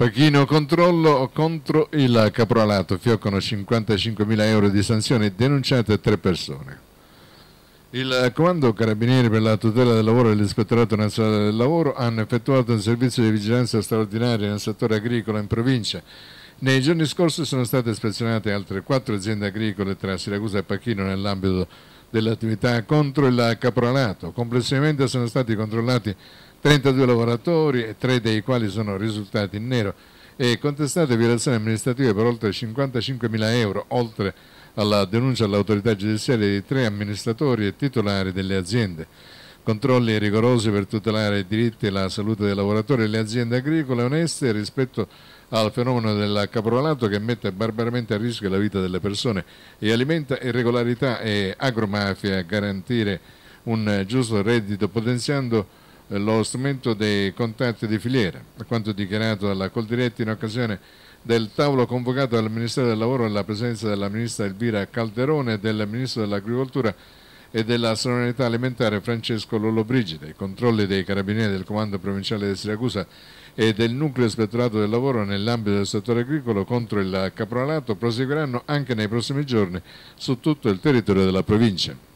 Pachino controllo contro il caporalato, fioccano 55.000 euro di sanzioni, denunciate a tre persone. Il Comando Carabinieri per la tutela del lavoro e l'Ispettorato Nazionale del Lavoro hanno effettuato un servizio di vigilanza straordinaria nel settore agricolo in provincia. Nei giorni scorsi sono state ispezionate altre quattro aziende agricole tra Siracusa e Pachino nell'ambito dell'attività contro il caporalato. Complessivamente sono stati controllati 32 lavoratori, tre dei quali sono risultati in nero e contestate violazioni amministrative per oltre 55.000 euro, oltre alla denuncia all'autorità giudiziaria di tre amministratori e titolari delle aziende controlli rigorosi per tutelare i diritti e la salute dei lavoratori e le aziende agricole oneste rispetto al fenomeno del caporalato che mette barbaramente a rischio la vita delle persone e alimenta irregolarità e agromafia, a garantire un giusto reddito potenziando eh, lo strumento dei contatti di filiera, a quanto dichiarato dalla Coldiretti in occasione del tavolo convocato dal Ministero del Lavoro alla presenza della Ministra Elvira Calderone e del Ministro dell'Agricoltura e della sovranità alimentare Francesco Lollobrigida. I controlli dei carabinieri del Comando Provinciale di Siracusa e del Nucleo Ispettorato del Lavoro nell'ambito del settore agricolo contro il caporalato proseguiranno anche nei prossimi giorni su tutto il territorio della provincia.